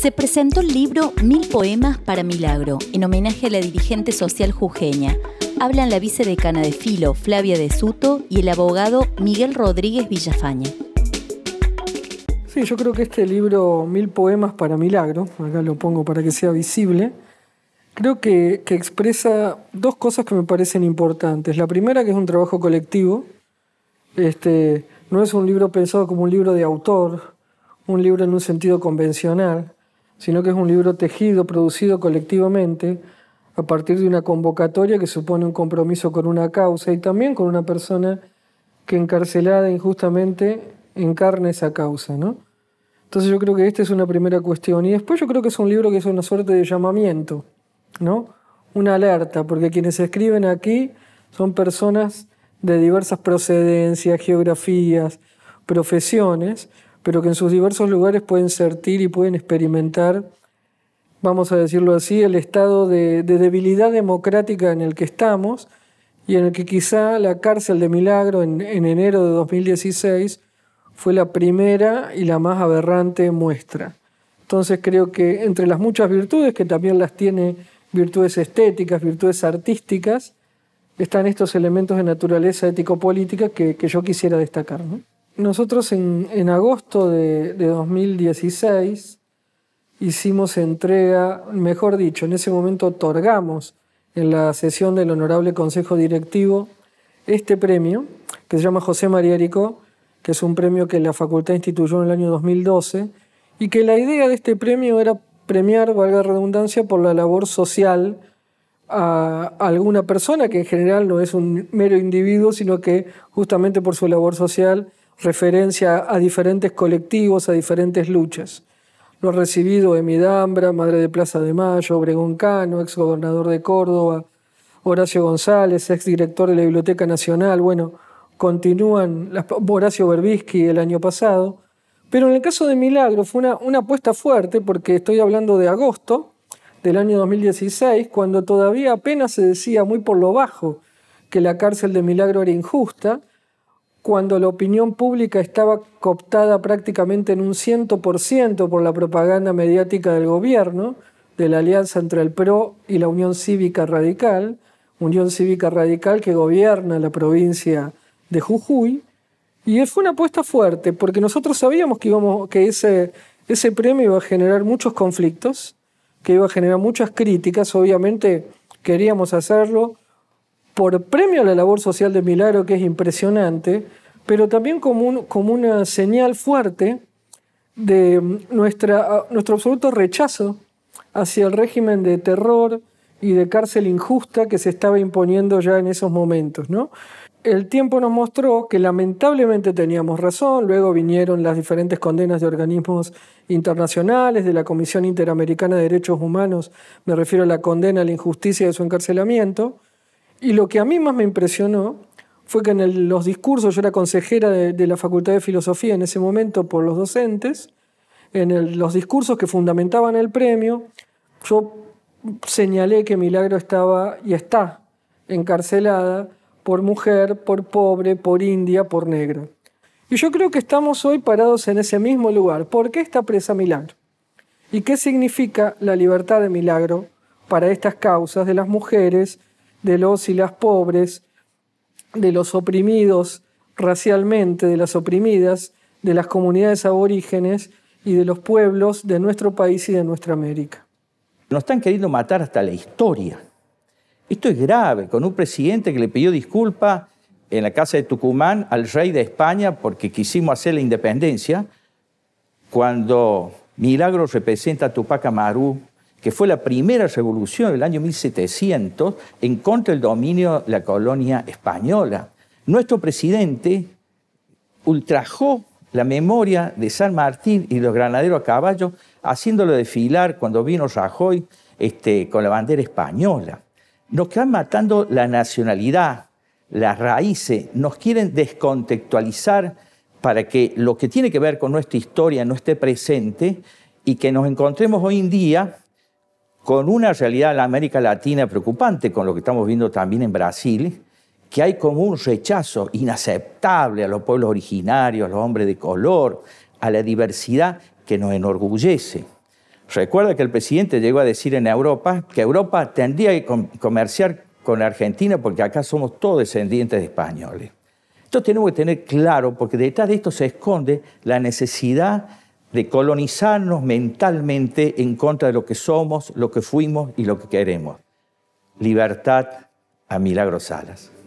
se presentó el libro Mil Poemas para Milagro, en homenaje a la dirigente social jujeña. Hablan la vicedecana de Filo, Flavia de Suto, y el abogado Miguel Rodríguez Villafaña. Sí, yo creo que este libro, Mil Poemas para Milagro, acá lo pongo para que sea visible, creo que, expresa dos cosas que me parecen importantes. La primera, que es un trabajo colectivo. Este, no es un libro pensado como un libro de autor, un libro en un sentido convencional, sino que es un libro tejido, producido colectivamente a partir de una convocatoria que supone un compromiso con una causa y también con una persona que encarcelada injustamente encarna esa causa, ¿no? Entonces yo creo que esta es una primera cuestión. Y después yo creo que es un libro que es una suerte de llamamiento, ¿no? Una alerta, porque quienes escriben aquí son personas de diversas procedencias, geografías, profesiones, pero que en sus diversos lugares pueden sentir y pueden experimentar, vamos a decirlo así, el estado de, debilidad democrática en el que estamos y en el que quizá la cárcel de Milagro en, enero de 2016 fue la primera y la más aberrante muestra. Entonces creo que entre las muchas virtudes, que también las tiene virtudes estéticas, virtudes artísticas, están estos elementos de naturaleza ético-política que, yo quisiera destacar nosotros en, agosto de, 2016 hicimos entrega, mejor dicho, en ese momento otorgamos en la sesión del Honorable Consejo Directivo este premio, que se llama José María Rico, que es un premio que la facultad instituyó en el año 2012, y que la idea de este premio era premiar, valga redundancia, por la labor social a alguna persona que en general no es un mero individuo, sino que justamente por su labor social referencia a diferentes colectivos, a diferentes luchas. Lo ha recibido Emidambra, Madre de Plaza de Mayo, Obregón Cano, exgobernador de Córdoba, Horacio González, exdirector de la Biblioteca Nacional. Bueno, continúan Horacio Berbisky el año pasado. Pero en el caso de Milagro fue una, una apuesta fuerte porque estoy hablando de agosto del año 2016, cuando todavía apenas se decía muy por lo bajo que la cárcel de Milagro era injusta cuando la opinión pública estaba cooptada prácticamente en un 100% por la propaganda mediática del gobierno, de la alianza entre el PRO y la Unión Cívica Radical, Unión Cívica Radical que gobierna la provincia de Jujuy, y fue una apuesta fuerte, porque nosotros sabíamos que, íbamos, que ese, ese premio iba a generar muchos conflictos, que iba a generar muchas críticas, obviamente queríamos hacerlo, por premio a la labor social de Milagro, que es impresionante, pero también como, una señal fuerte de nuestra, nuestro absoluto rechazo hacia el régimen de terror y de cárcel injusta que se estaba imponiendo ya en esos momentos. El tiempo nos mostró que lamentablemente teníamos razón, luego vinieron las diferentes condenas de organismos internacionales, de la Comisión Interamericana de Derechos Humanos, me refiero a la condena a la injusticia de su encarcelamiento, y lo que a mí más me impresionó fue que en los discursos, yo era consejera de, la Facultad de Filosofía en ese momento por los docentes, en los discursos que fundamentaban el premio, yo señalé que Milagro estaba y está encarcelada por mujer, por pobre, por india, por negra. Y yo creo que estamos hoy parados en ese mismo lugar. ¿Por qué está presa Milagro? ¿Y qué significa la libertad de Milagro para estas causas de las mujeres, de los y las pobres, de los oprimidos racialmente, de las oprimidas, de las comunidades aborígenes y de los pueblos de nuestro país y de nuestra América. Nos están queriendo matar hasta la historia. Esto es grave, con un presidente que le pidió disculpa en la casa de Tucumán al rey de España porque quisimos hacer la independencia, cuando Milagro representa a Tupac Amaru que fue la primera revolución del año 1700 en contra del dominio de la colonia española. Nuestro presidente ultrajó la memoria de San Martín y los granaderos a caballo, haciéndolo desfilar cuando vino Rajoy este, con la bandera española. Nos quedan matando la nacionalidad, las raíces, nos quieren descontextualizar para que lo que tiene que ver con nuestra historia no esté presente y que nos encontremos hoy en día con una realidad en América Latina preocupante, con lo que estamos viendo también en Brasil, que hay como un rechazo inaceptable a los pueblos originarios, a los hombres de color, a la diversidad que nos enorgullece. Recuerda que el presidente llegó a decir en Europa que Europa tendría que comerciar con Argentina porque acá somos todos descendientes de españoles. Esto tenemos que tener claro porque detrás de esto se esconde la necesidad de colonizarnos mentalmente en contra de lo que somos, lo que fuimos y lo que queremos. Libertad a Milagros Salas.